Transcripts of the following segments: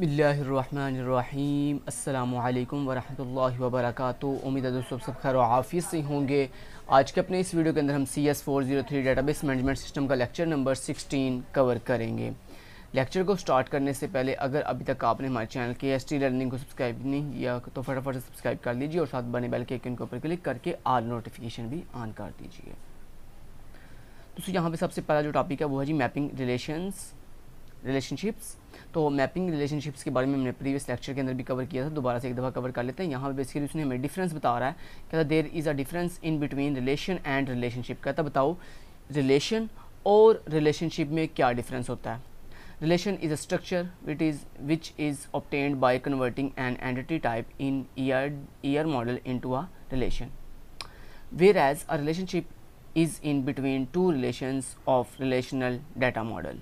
बसमीम् अल्लाम वरहमल वबरक उम्मीद है दोस्तों सब खैर हाफिज़ से होंगे आज के अपने इस वीडियो के अंदर हम C S four zero three database management system का लेक्चर नंबर सिक्सटीन कवर करेंगे लेक्चर को स्टार्ट करने से पहले अगर अभी तक आपने हमारे चैनल के एस टी लर्निंग को सब्सक्राइब नहीं किया तो फटाफट से सब्सक्राइब कर लीजिए और साथ बने बेल के आइकन के ऊपर क्लिक करके आल नोटिफिकेशन भी ऑन कर दीजिए दोस्तों यहाँ पर सबसे पहला जो टॉपिक है वो है जी मैपिंग रिलेशंस रिलेशनशिप्स तो मैपिंग रिलेशनशिप्स के बारे में हमने प्रीवियस लेक्चर के अंदर भी कवर किया था दोबारा से एक दफ़ा कवर कर लेते हैं यहाँ पर बेसिकली उसने हमें डिफरेंस बता रहा है कहता there is a difference in between relation and relationship कहता बताओ रिलेशन और रिलेशनशिप में क्या डिफरेंस होता है relation is a structure with is which is obtained by converting an entity type in E R model into a relation whereas a relationship is in between two relation of relational data model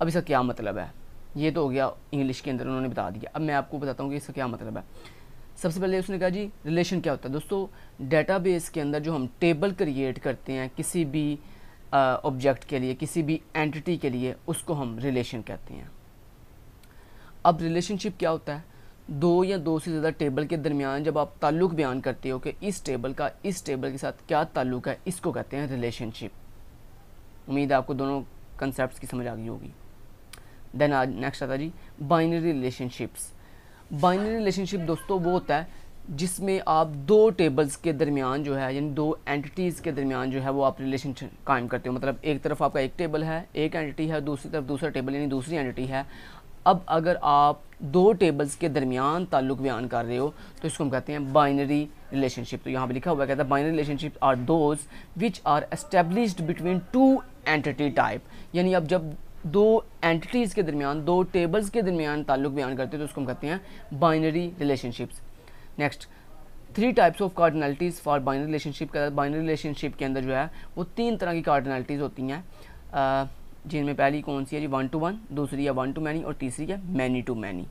अब इसका क्या मतलब है ये तो हो गया English के अंदर उन्होंने बता दिया अब मैं आपको बताता हूँ कि इसका क्या मतलब है सबसे पहले उसने कहा जी रिलेशन क्या होता है दोस्तों डेटाबेस के अंदर जो हम टेबल क्रिएट करते हैं किसी भी ऑब्जेक्ट के लिए किसी भी एंटिटी के लिए उसको हम रिलेशन कहते हैं अब रिलेशनशिप क्या होता है दो या दो से ज़्यादा टेबल के दरमियान जब आप ताल्लुक बयान करते हो कि इस टेबल का इस टेबल के साथ क्या ताल्लुक है इसको कहते हैं रिलेशनशिप उम्मीद है आपको दोनों कंसेप्ट की समझ आ गई होगी देन नेक्स्ट uh, आता जी बाइनरी रिलेशनशिप्स बाइनरी रिलेशनशिप दोस्तों वो होता है जिसमें आप दो टेबल्स के दरमियान जो है यानी दो एंटिटीज़ के दरमियान जो है वो आप रिलेशन कायम करते हो मतलब एक तरफ आपका एक टेबल है एक एंटिटी है दूसरी तरफ दूसरा टेबल यानी दूसरी एंटिटी है अब अगर आप दो टेबल्स के दरमियान ताल्लुक बयान कर रहे हो तो इसको हम कहते हैं बाइनरी रिलेशनशिप तो यहाँ पर लिखा हुआ कहता है binary relationship are those which are established between two entity type यानी अब जब दो एंटिटीज़ के दरमियान दो टेबल्स के दरमियान ताल्लुक बयान करते हैं तो उसको हम कहते हैं binary relationships next three types of cardinalities for binary relationship के बाइनरी रिलेशनशिप के अंदर जो है वो तीन तरह की कार्डनैलिटीज़ होती हैं जिनमें पहली कौन सी है जी वन टू वन दूसरी है वन टू मैनी और तीसरी है मैनी टू मैनी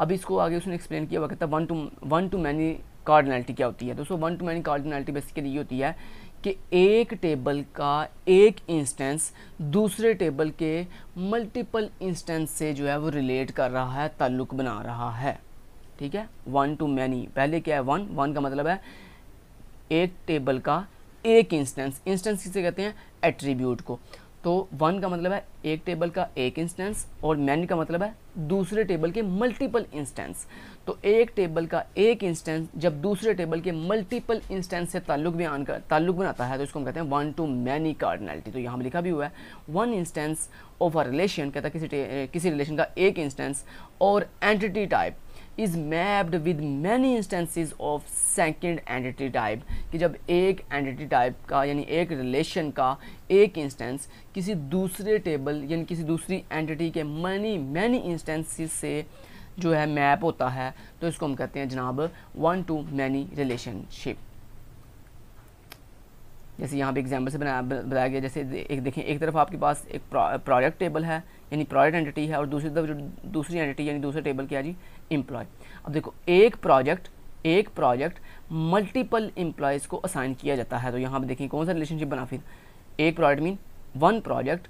अब इसको आगे उसने एक्सप्लेन किया हुआ कहता है one to one to many cardinality क्या होती है दोस्तों one to many cardinality basically ये होती है कि एक टेबल का एक इंस्टेंस दूसरे टेबल के मल्टीपल इंस्टेंस से जो है वो रिलेट कर रहा है ताल्लुक़ बना रहा है ठीक है वन टू मैनी पहले क्या है वन वन का मतलब है एक टेबल का एक इंस्टेंस इंस्टेंस किसे कहते हैं एट्रीब्यूट को तो वन का मतलब है एक टेबल का एक इंस्टेंस और मैन का मतलब है दूसरे टेबल के मल्टीपल इंस्टेंस तो एक टेबल का एक इंस्टेंस जब दूसरे टेबल के मल्टीपल इंस्टेंस से ताल्लुक आन कर ताल्लुक बनाता है तो इसको हम कहते हैं वन टू मैनी कार्डनैलिटी तो यहाँ पर लिखा भी हुआ है one instance of a relation कहता है किसी किसी रिलेशन का एक इंस्टेंस और entity type is mapped with many instances of second entity type कि जब एक एंडिटी टाइप का यानी एक रिलेशन का एक इंस्टेंस किसी दूसरे टेबल यानी किसी दूसरी एंडिटी के मनी मैनी इंस्टेंसिस से जो है मैप होता है तो इसको हम कहते हैं जनाब वन टू मैनी रिलेशनशिप जैसे यहाँ पे एग्जाम्पल से बनाया बताया गया जैसे एक देखें एक तरफ आपके पास एक प्रोडक्ट टेबल है यानी प्रोडक्ट एंटिटी है और दूसरी तरफ जो दूसरी एंटिटी यानी दूसरे टेबल की है जी एम्प्लॉय अब देखो एक प्रोजेक्ट एक प्रोजेक्ट मल्टीपल एम्प्लॉयज़ को असाइन किया जाता है तो यहाँ पर देखिए कौन सा रिलेशनशिप बना फिर एक project mean one project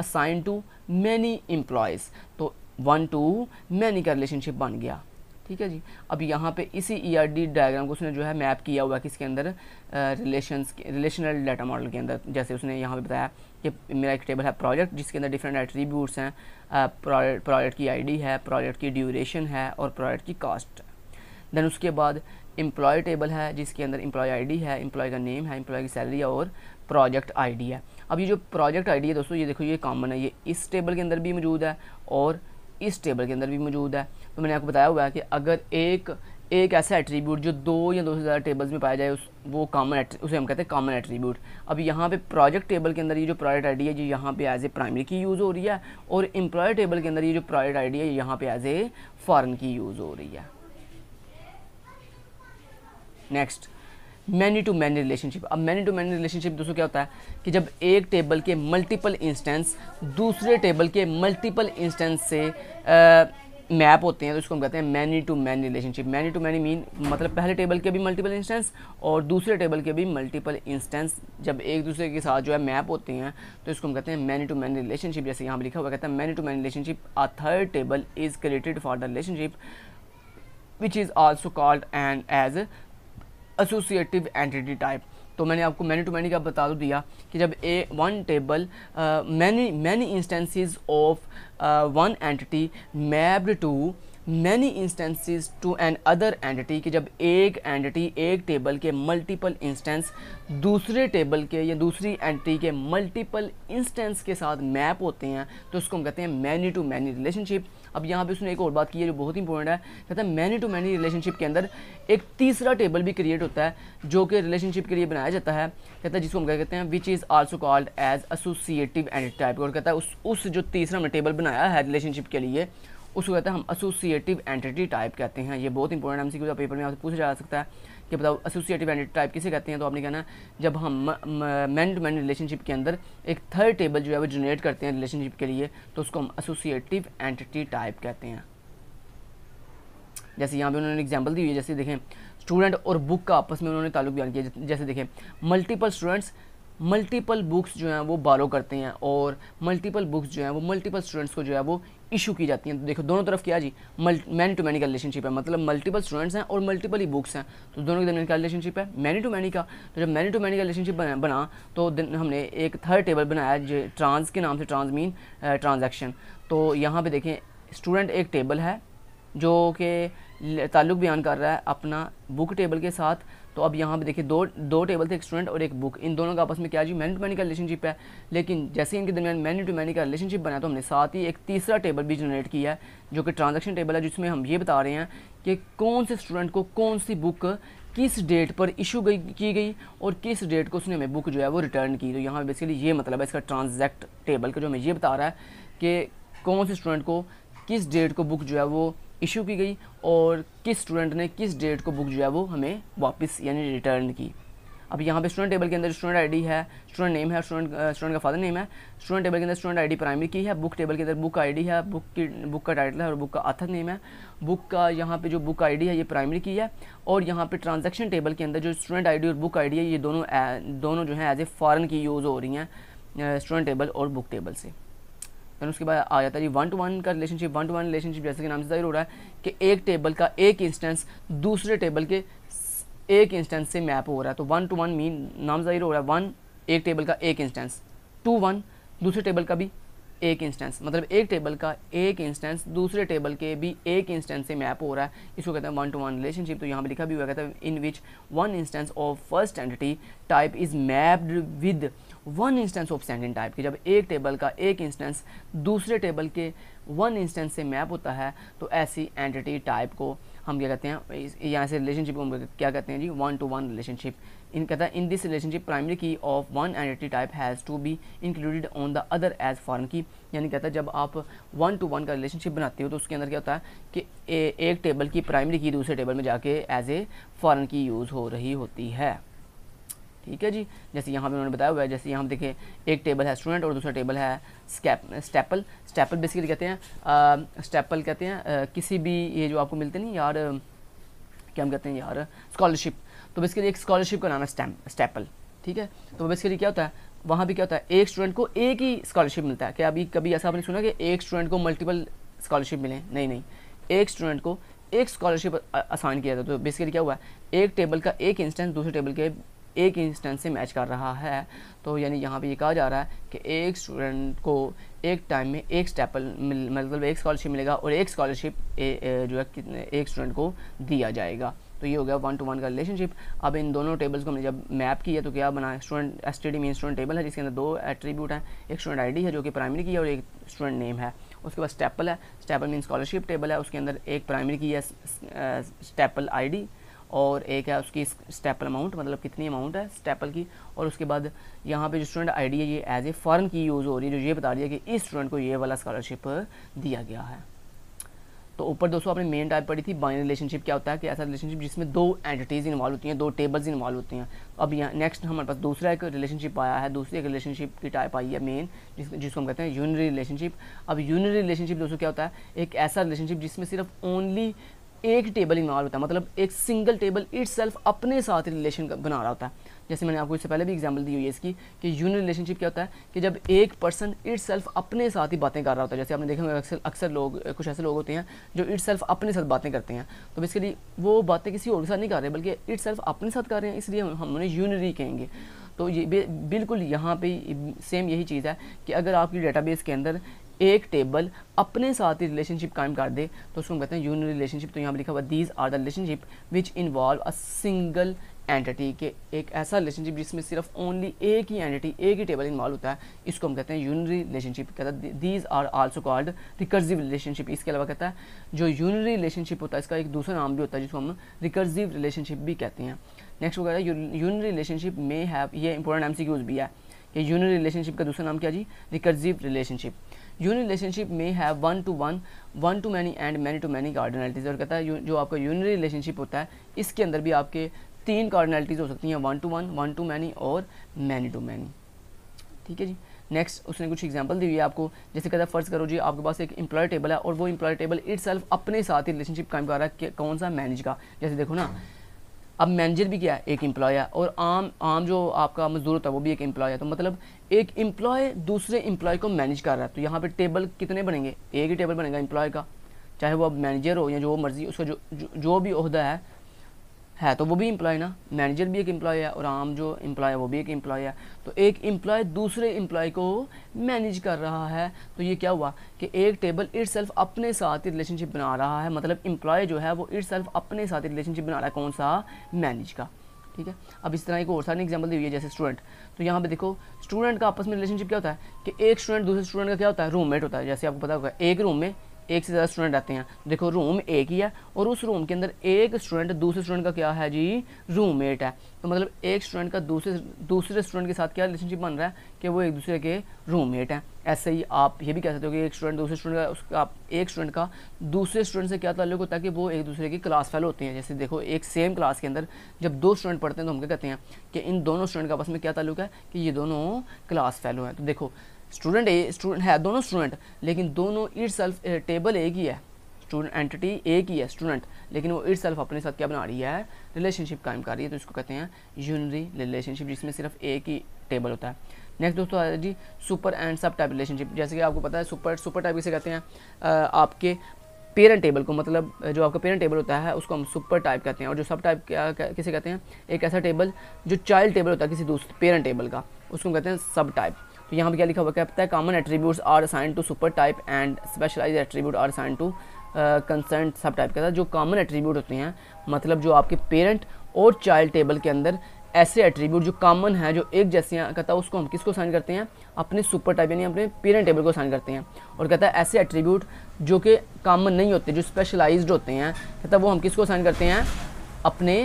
assign to many employees तो वन टू मैनी का रिलेशनशिप बन गया ठीक है जी अब यहाँ पे इसी ई आर डी डायग्राम को उसने जो है मैप किया हुआ है किसके अंदर रिलेशन रिलेशनल डाटा मॉडल के अंदर जैसे उसने यहाँ पे बताया कि मेरा एक टेबल है प्रोजेक्ट जिसके अंदर डिफरेंट एट्रीब्यूट्स हैं प्रोडक्ट की आईडी है प्रोजेक्ट की ड्यूरेशन है और प्रोडक्ट की कास्ट है देन उसके बाद एम्प्लॉय टेबल है जिसके अंदर एम्प्लॉय आईडी है एम्प्लॉय का नेम है एम्प्लॉय की सैलरी और प्रोजेक्ट आईडी है अब ये जो प्रोजेक्ट आईडी है दोस्तों ये देखो ये कॉमन है ये इस टेबल के अंदर भी मौजूद है और इस टेबल के अंदर भी मौजूद है तो मैंने आपको बताया हुआ है कि अगर एक एक ऐसा एट्रीब्यूट जो दो या दो से ज़्यादा टेबल्स में पाया जाए उस वो कॉमन उसे हम कहते हैं कॉमन एट्रीब्यूट अब यहाँ पे प्रोजेक्ट टेबल के अंदर ये जो प्रोजेक्ट आईडी है जो यहाँ पे as a primary key use हो रही है और एम्प्लॉय टेबल के अंदर ये जो प्रोजेक्ट आईडी है यहाँ पे एज ए फॉरन की यूज़ हो रही है next many to many relationship अब मैनी टू मैनी रिलेशनशिप दोस्तों क्या होता है कि जब एक टेबल के मल्टीपल इंस्टेंस दूसरे टेबल के मल्टीपल इंस्टेंस से आ, मैप होते हैं तो इसको हम कहते हैं many to many relationship many to many mean मतलब पहले टेबल के भी मल्टीपल इंस्टेंस और दूसरे टेबल के भी मल्टीपल इंस्टेंस जब एक दूसरे के साथ जो है मैप होते हैं तो इसको हम कहते हैं मैनी टू मैनी रिलेशनशिप जैसे यहाँ पर लिखा हुआ कहता है many to many relationship a third table is created for the relationship which is also called and as associative entity type तो मैंने आपको मैनी टू मैनी का बता दिया कि जब a one table many many instances of one entity mapped to many instances to another entity कि जब एक एंटिटी एक टेबल के मल्टीपल इंस्टेंस दूसरे टेबल के या दूसरी एंटिटी के मल्टीपल इंस्टेंस के साथ मैप होते हैं तो उसको हम कहते हैं मैनी टू मैनी रिलेशनशिप अब यहाँ पे उसने एक और बात की है जो बहुत इंपॉर्टेंट है कहते हैं मैनी टू मैनी रिलेशनशिप के अंदर एक तीसरा टेबल भी क्रिएट होता है जो कि रिलेशनशिप के लिए बनाया जाता है कहता है जिसको हम कहते हैं which is also called as associative and type और कहता है उस उस जो तीसरा हमने टेबल बनाया है रिलेशनशिप के लिए उसको कहते हैं हम एसोसिएटिव एंटिटी टाइप कहते हैं ये बहुत इंपॉर्टेंट एम सी पेपर में आपसे पूछा जा सकता है कि बताओ एसोसिएटिव एंटिटी टाइप किसे कहते हैं तो आपने कहना जब हम मैन टू मैन रिलेशनशिप के अंदर एक थर्ड टेबल जो है वो जनरेट करते हैं रिलेशनशिप के लिए तो उसको हम एसोसिएटिव एंटिटी टाइप कहते हैं जैसे यहाँ पे उन्होंने एग्जाम्पल दी हुई है जैसे देखें स्टूडेंट और बुक का आपस में उन्होंने ताल्लुक बयान किया जैसे देखें मल्टीपल स्टूडेंट्स मल्टीपल बुक्स जो हैं वो बारो करते हैं और मल्टीपल बुक्स जो हैं वो मल्टीपल स्टूडेंट्स को जो है वो इशू की जाती हैं तो देखो दोनों तरफ क्या जी मैनी टू मैनी का रिलेशनशिप है मतलब मल्टीपल स्टूडेंट्स हैं और मल्टीपल ही बुक्स हैं तो दोनों के दिन का रिलेशनशिप है मैनी टू मैनी का तो जब मैनी टू मैनी का रिलेशनशिप बना, बना तो हमने एक थर्ड टेबल बनाया जो ट्रांस के नाम से ट्रांस मीन ट्रांजेक्शन तो यहाँ पर देखें स्टूडेंट एक टेबल है जो कि ताल्लुक बयान कर रहा है अपना बुक टेबल के साथ तो अब यहाँ पे देखिए दो दो टेबल थे एक स्टूडेंट और एक बुक इन दोनों का आपस में क्या जी मैन टू मैनी का रिलेशनशिप है लेकिन जैसे ही इनके दरमियान मैनी टू मैनी का रिलेशनशिप बनाया तो हमने साथ ही एक तीसरा टेबल भी जनरेट किया है जो कि ट्रांजेक्शन टेबल है जिसमें हम ये बता रहे हैं कि कौन से स्टूडेंट को कौन सी बुक किस डेट पर इशू गई की गई और किस डेट को उसने हमें बुक जो है वो रिटर्न की तो यहाँ बेसिकली ये मतलब है इसका ट्रांजैक्ट टेबल का जो हमें ये बता रहा है कि कौन से स्टूडेंट को किस डेट को बुक जो है वो इशू की गई और किस स्टूडेंट ने किस डेट को बुक जो है वो हमें वापस यानी रिटर्न की अब यहाँ पे स्टूडेंट टेबल के अंदर स्टूडेंट आईडी है स्टूडेंट नेम है स्टूडेंट स्टूडेंट का फादर नेम है स्टूडेंट टेबल के अंदर स्टूडेंट आईडी प्राइमरी की है बुक टेबल के अंदर बुक आईडी है बुक की बुक का टाइटल है और बुक का आथर नेम है बुक का यहाँ पे जो बुक आईडी है ये प्राइमरी की है और यहाँ पे ट्रांजेक्शन टेबल के अंदर जो स्टूडेंट आई और बुक आई है ये दोनों दोनों जो है एज ए फॉरन की यूज़ हो रही हैं स्टूडेंट टेबल और बुक टेबल से देन उसके बाद आ जाता है वन टू वन का relationship one to one relationship जैसे कि नाम से जाहिर हो रहा है कि एक टेबल का एक इंस्टेंस दूसरे टेबल के एक इंस्टेंस से मैप हो रहा है तो वन टू वन मीन नाम जाहिर हो रहा है वन एक टेबल का एक इंस्टेंस टू वन दूसरे टेबल का भी एक इंस्टेंस मतलब एक टेबल का एक इंस्टेंस दूसरे टेबल के भी एक इंस्टेंस से मैप हो रहा है इसको कहते हैं वन टू वन रिलेशनशिप तो यहाँ पर लिखा भी हुआ कहता है in which one instance of first entity type is mapped with one instance of sending type की जब एक टेबल का एक इंस्टेंस दूसरे टेबल के वन इंस्टेंस से मैप होता है तो ऐसी एंटिटी टाइप को हम क्या कहते हैं यहाँ से रिलेशनशिप को क्या कहते हैं जी one to one relationship in कहता है in this relationship primary key of one entity type has to be included on the other as foreign key यानी कहता है जब आप वन टू वन का रिलेशनशिप बनाते हो तो उसके अंदर क्या होता है कि ए, एक टेबल की प्राइमरी की दूसरे टेबल में जाके एज ए फॉरन की यूज़ हो रही होती है ठीक है जी जैसे यहाँ पे उन्होंने बताया हुआ है जैसे यहाँ देखें एक टेबल है स्टूडेंट और दूसरा टेबल है स्टेपल स्टेपल बेसिकली कहते हैं स्टेपल कहते हैं किसी भी ये जो आपको मिलते नहीं यार क्या हम कहते हैं यार स्कॉलरशिप तो बेसिकली एक स्कॉलरशिप का नाम है स्टैम स्टेपल ठीक है तो बेसिकली क्या होता है वहाँ भी क्या होता है एक स्टूडेंट को एक ही स्कॉलरशिप मिलता है क्या अभी कभी ऐसा आपने सुना कि एक स्टूडेंट को मल्टीपल स्कॉलरशिप मिले नहीं नहीं एक स्टूडेंट को एक स्कॉलरशिप असाइन किया जाता है तो बेसिकली क्या हुआ है एक टेबल का एक इंस्टेंस दूसरे टेबल के एक इंस्टेंस से मैच कर रहा है तो यानी यहाँ पे ये कहा जा रहा है कि एक स्टूडेंट को एक टाइम में एक मिल मतलब एक स्कॉलरशिप मिलेगा और एक स्कॉलरशिप जो है कितने एक स्टूडेंट को दिया जाएगा तो ये हो गया वन टू वन का रिलेशनशिप अब इन दोनों टेबल्स को हमने जब मैप किया तो क्या बना student S T D student table है जिसके अंदर दो एट्रीब्यूट हैं एक स्टूडेंट आईडी है जो कि प्राइमरी की है और एक स्टूडेंट नेम है उसके बाद स्टेपल है स्टेपल मीन स्कॉलरशिप टेबल है उसके अंदर एक प्राइमरी की है स्टेपल आईडी और एक है उसकी स्टेपल अमाउंट मतलब कितनी अमाउंट है स्टेपल की और उसके बाद यहाँ पे जो स्टूडेंट आईडी है ये एज ए फॉरन की यूज़ हो रही है जो ये बता रही है कि इस स्टूडेंट को ये वाला स्कॉलरशिप दिया गया है तो ऊपर दोस्तों आपने मेन टाइप पढ़ी थी बाइन रिलेशनशिप क्या होता है कि ऐसा रिलेशनशिप जिसमें दो एंटिटीज़ इन्वॉल्व होती हैं दो टेबल्स इन्वॉल्व होती हैं अब यहाँ नेक्स्ट हमारे पास दूसरा एक रिलेशनशिप आया है दूसरी एक रिलेशनशिप की टाइप आई है मेन जिस, जिसको हम कहते हैं यूनरी रिलेशनशिप अब यूनरी रिलेशनशिप दोस्तों क्या होता है एक ऐसा रिलेशनशिप जिसमें सिर्फ ओनली एक टेबल इन्वॉल्व होता है मतलब एक सिंगल टेबल इट्स अपने साथ रिलेशन बना रहा होता है जैसे मैंने आपको इससे पहले भी एग्जाम्पल दी हुई है इसकी कि यूनियन रिलेशनशिप क्या होता है कि जब एक पर्सन इट अपने साथ ही बातें कर रहा होता है जैसे आपने देखा होगा अक्सर अक्सर लोग कुछ ऐसे लोग होते हैं जो इट्स अपने साथ बातें करते हैं तो बेसिकली वो बातें किसी और के साथ नहीं कर रहे बल्कि इट अपने साथ कर रहे हैं इसलिए हम उन्हें यूनरी कहेंगे तो ये बिल्कुल यहाँ पे सेम यही चीज़ है कि अगर आपकी डेटाबेस के अंदर एक टेबल अपने साथ ही रिलेशनशिप कायम कर दे तो उसको हम कहते हैं यून रिलेशनशिप तो यहाँ पर लिखा हुआ these are the relationship which involve a single entity के एक ऐसा रिलेशनशिप जिसमें सिर्फ ओनली एक ही एंटिटी एक ही टेबल इन्वॉल्व होता है इसको हम कहते हैं यूनरी रिलेशनशिप कहता है these are also called recursive relationship इसके अलावा कहता है जो यूनरी रिलेशनशिप होता है इसका एक दूसरा नाम भी होता है जिसको हम रिकर्जिव रिलेशनशिप भी कहते हैं नेक्स्ट वो कहता है यूनरी रिलेशनशिप मे हैव ये इंपॉर्टेंट एम भी है या यूनियन रिलेशनशिप का दूसरा नाम क्या जी रिकर्जिव रिलेशनशिप यूनियन रिलेशनशिप में have one to one one to many and many to many cardinalities और कहता है जो आपका यूनियन रिलेशनशिप होता है इसके अंदर भी आपके तीन कार्डनैलिटीज़ हो सकती हैं one to one one to many और मैनी टू मैनी ठीक है जी नेक्स्ट उसने कुछ एग्जांपल दी हुई है आपको जैसे कहता है फ़र्ज़ करो जी आपके पास एक इंप्लॉय टेबल है और वो इंप्लॉय टेबल इट अपने साथ ही रिलेशनशिप कायम कर रहा है कौन सा मैनेज का जैसे देखो ना अब मैनेजर भी क्या है एक एम्प्लॉय है और आम आम जो आपका मजदूर होता है वो भी एक एम्प्लॉय है तो मतलब एक एम्प्लॉय दूसरे एम्प्लॉय को मैनेज कर रहा है तो यहाँ पे टेबल कितने बनेंगे एक ही टेबल बनेगा एम्प्लॉय का चाहे वो अब मैनेजर हो या जो मर्जी उसका जो जो, जो भी अहदा है है तो वो भी इम्प्लॉय ना मैनेजर भी एक इम्प्लॉय है और आम जो इम्प्लॉय है वो भी एक एम्प्लॉय है तो एक इम्प्लॉय दूसरे एम्प्लॉय को मैनेज कर रहा है तो ये क्या हुआ कि एक टेबल इट सेल्फ अपने साथ ही रिलेशनशिप बना रहा है मतलब इम्प्लॉय जो है वो इट सेल्फ अपने साथ ही रिलेशनशिप बना रहा है कौन सा मैनेज का ठीक है अब इस तरह एक और सारी एग्जाम्पल दी हुई है जैसे स्टूडेंट तो यहाँ पे देखो स्टूडेंट का आपस में रिलेशनशिप क्या होता है कि एक स्टूडेंट दूसरे स्टूडेंट का क्या होता है रूममेट होता है जैसे आपको पता होगा एक रूम में एक से ज़्यादा स्टूडेंट आते हैं देखो रूम एक ही है और उस रूम के अंदर एक स्टूडेंट दूसरे स्टूडेंट का क्या है जी रूम मेट है तो मतलब एक स्टूडेंट का दूसरे दूसरे स्टूडेंट के साथ क्या रिलेशनशिप बन रहा है कि वो एक दूसरे के रूम मेट हैं ऐसे ही आप ये भी कह सकते हो कि एक स्टूडेंट दूसरे स्टूडेंट का उसका आप एक स्टूडेंट का दूसरे स्टूडेंट से क्या ताल्लुक होता है कि वो एक दूसरे की क्लास फेलो होते हैं जैसे देखो एक सेम क्लास के अंदर जब दो स्टूडेंट पढ़ते हैं तो हम क्या कहते हैं कि इन दोनों स्टूडेंट का आपस में क्या ताल्लुक है कि ये दोनों क्लास फेलो हैं तो देखो स्टूडेंट ए स्टूडेंट है दोनों स्टूडेंट लेकिन दोनों इट सेल्फ टेबल एक ही है स्टूडेंट एंटिटी एक ही है स्टूडेंट लेकिन वो इट सेल्फ अपने साथ क्या बना रही है रिलेशनशिप कायम कर रही है तो इसको कहते हैं यूनरी रिलेशनशिप जिसमें सिर्फ एक ही टेबल होता है नेक्स्ट दोस्तों आया जी super and sub type relationship जैसे कि आपको पता है सुपर सुपर टाइप किसे कहते हैं आपके पेरेंट टेबल को मतलब जो आपका पेरेंट टेबल होता है उसको हम सुपर टाइप कहते हैं और जो सब टाइप क्या किसे कहते हैं एक ऐसा टेबल जो चाइल्ड टेबल होता है किसी दूसरे पेरेंट टेबल का उसको कहते हैं सब टाइप तो यहाँ पे क्या लिखा हुआ कहता है common attributes are assign to super type and specialize attribute are assign to concern sub type का था जो कॉमन एट्रीब्यूट होते हैं मतलब जो आपके पेरेंट और चाइल्ड टेबल के अंदर ऐसे एट्रीब्यूट जो कॉमन है जो एक जैसे कहता है उसको हम किसको साइन करते हैं अपने सुपर टाइप यानी अपने पेरेंट टेबल को साइन करते हैं और कहता है ऐसे एट्रीब्यूट जो कि कॉमन नहीं होते जो स्पेशलाइज्ड होते हैं कहता है वो हम किसको साइन करते हैं अपने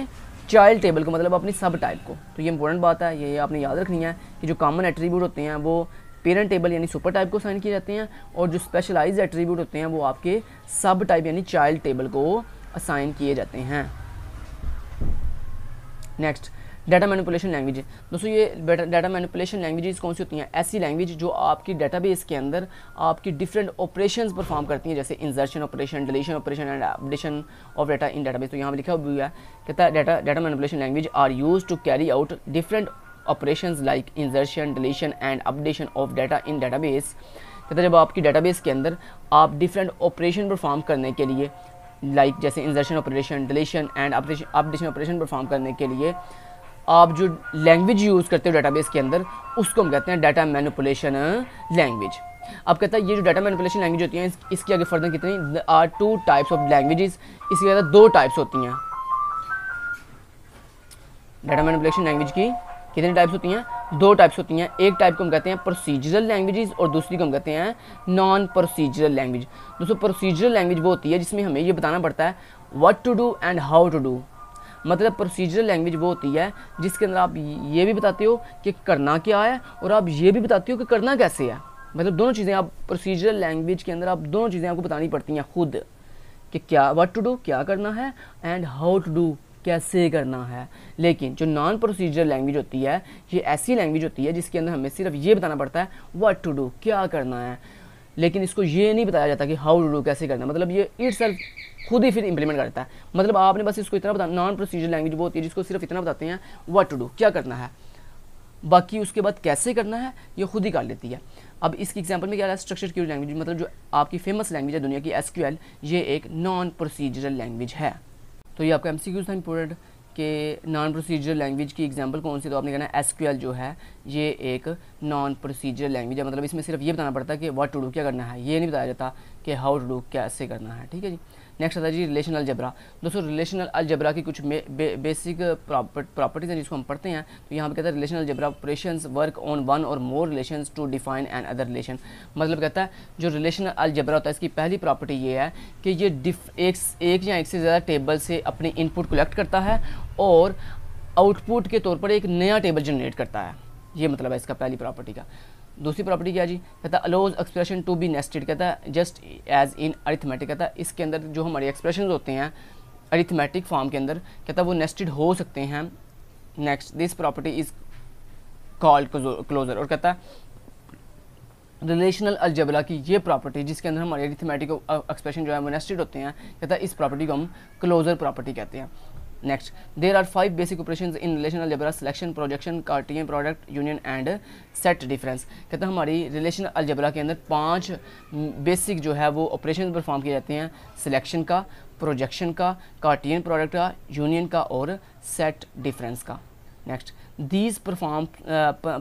चाइल्ड टेबल को मतलब अपनी सब टाइप को तो ये इंपॉर्टेंट बात है ये आपने याद रखनी है कि जो कॉमन एट्रीब्यूट होते हैं वो पेरेंट टेबल यानी सुपर टाइप को साइन किए जाते हैं और जो स्पेशलाइज एट्रीब्यूट होते हैं वो आपके सब टाइप यानी चाइल्ड टेबल को असाइन किए जाते हैं नेक्स्ट डाटा मैनिपुलेशन लैंग्वेज दोस्तों ये डाटा मैनिपुलेशन लैंग्वेजेस कौन सी होती हैं ऐसी लैंग्वेज जो आपकी डेटाबेस के अंदर आपकी डिफरेंट ऑपरेशन परफॉर्म करती हैं जैसे insertion operation deletion operation and updation of data in database तो यहाँ पर लिखा हुआ है कहता है data data manipulation language are use to carry out different operation like insertion deletion and updation of data in database कहता जब आपकी डाटाबेस के अंदर आप डिफरेंट ऑपरेशन परफॉर्म करने के लिए लाइक like जैसे insertion operation deletion and updation operation perform करने के लिए आप जो लैंग्वेज यूज़ करते हो डेटाबेस के अंदर उसको हम कहते हैं डाटा मैनिपुलेशन लैंग्वेज अब कहता है ये जो डाटा मैनिपुलेशन लैंग्वेज होती है इस, इसके आगे फर्दर कितनी are two types of languages इसके अंदर दो टाइप्स होती हैं डाटा मैनिपुलेशन लैंग्वेज की कितनी टाइप्स होती हैं दो टाइप्स होती हैं एक टाइप को हम कहते हैं प्रोसीजरल लैंग्वेजेस और दूसरी को हम कहते हैं नॉन प्रोसीजरल लैंग्वेज दोस्तों प्रोसीजरल लैंग्वेज वो होती है जिसमें हमें ये बताना पड़ता है what to do and how to do मतलब प्रोसीजरल लैंग्वेज वो होती है जिसके अंदर आप ये भी बताते हो कि करना क्या है और आप ये भी बताते हो कि करना कैसे है मतलब दोनों चीज़ें आप प्रोसीजरल लैंग्वेज के अंदर आप दोनों चीज़ें आपको बतानी पड़ती हैं खुद कि क्या वट टू डू क्या करना है एंड हाउ टू डू कैसे करना है लेकिन जो नॉन प्रोसीजर लैंग्वेज होती है ये ऐसी लैंग्वेज होती है जिसके अंदर हमें सिर्फ ये बताना पड़ता है वट टू डू क्या करना है लेकिन इसको ये नहीं बताया जाता कि हाउ डू कैसे करना मतलब ये इट सेल्फ खुद ही फिर इंप्लीमेंट करता है मतलब आपने बस इसको इतना बता नॉन प्रोसीजर लैंग्वेज वो होती है जिसको सिर्फ इतना बताते हैं व्हाट टू डू क्या करना है बाकी उसके बाद कैसे करना है ये खुद ही कर लेती है अब इसकी एग्जांपल में क्या है स्ट्रक्चर की लैंग्वेज मतलब जो आपकी फेमस लैंग्वेज है दुनिया की एस ये एक नॉन प्रोसीजरल लैंग्वेज है तो ये आपका एम सी था इंपोर्टेंट कि नॉन प्रोसीजर लैंग्वेज की एग्जांपल कौन सी तो आपने कहना एस जो है ये एक नॉन प्रोसीजर लैंग्वेज है मतलब इसमें सिर्फ ये बताना पड़ता है कि व्हाट टू डू क्या करना है ये नहीं बताया जाता कि हाउ टू डू कैसे करना है ठीक है जी नेक्स्ट आता है जी रिलेशनल अलजबरा दोस्तों रिलेशनल अलजबरा की कुछ बे, बेसिक प्रॉपर्टीज हैं जिसको हम पढ़ते हैं तो यहाँ पर कहता है relational algebra operation work on one or more relation to define another relation मतलब कहता है जो रिलेशनल अलजबरा होता है इसकी पहली प्रॉपर्टी ये है कि ये एक, एक या एक से ज़्यादा टेबल से अपने इनपुट कलेक्ट करता है और आउटपुट के तौर पर एक नया टेबल जनरेट करता है ये मतलब है इसका पहली प्रॉपर्टी का दूसरी प्रॉपर्टी क्या जी कहता है allows expression to be nested कहता है जस्ट एज इन अरिथमेटिक कहता है इसके अंदर जो हमारे एक्सप्रेशन होते हैं अरिथमेटिक फॉर्म के अंदर कहता है वो नेस्टेड हो सकते हैं next this property is called closure और कहता है रिलेशनल अलजबला की ये प्रॉपर्टी जिसके अंदर हमारे अरिथमेटिक एक्सप्रेशन uh, जो है वो नेस्टेड होते हैं कहता है इस प्रॉपर्टी को हम क्लोजर प्रॉपर्टी कहते हैं next there are five basic operation in relational algebra selection projection cartesian product union and set difference कहते हैं हमारी रिलेशन अलजबरा के अंदर पाँच बेसिक जो है वो ऑपरेशन परफॉर्म किए जाते हैं सिलेक्शन का प्रोजेक्शन का कार्टियन प्रोडक्ट का यूनियन का और सेट डिफरेंस का next these perform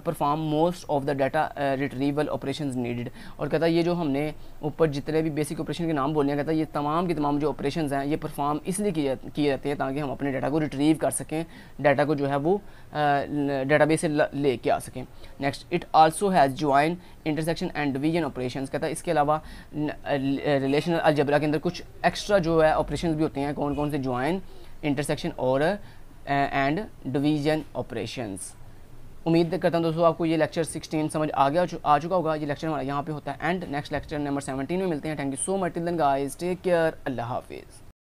perform most of the data retrieval operation needed और कहता है ये जो हमने ऊपर जितने भी बेसिक ऑपरेशन के नाम बोले हैं कहता है ये तमाम के तमाम जो ऑपरेशन हैं ये परफॉर्म इसलिए किए किए जाते हैं ताकि हम अपने डाटा को रिट्रीव कर सकें डाटा को जो है वो डाटा uh, बेस से ले आ सकें next it also has join intersection and division operation कहता है इसके अलावा रिलेशनल अलजबरा के अंदर कुछ एक्स्ट्रा जो है ऑपरेशन भी होते हैं कौन कौन से ज्वाइन इंटरसेक्शन और एंड डिवीजन ऑपरेशंस उम्मीद करता हूँ दोस्तों आपको ये लेक्चर 16 समझ आ गया आ चुका होगा ये लेक्चर हमारा यहाँ पे होता है एंड नेक्स्ट लेक्चर नंबर 17 में मिलते हैं thank you so much till then guys take care अल्लाह हाफिज़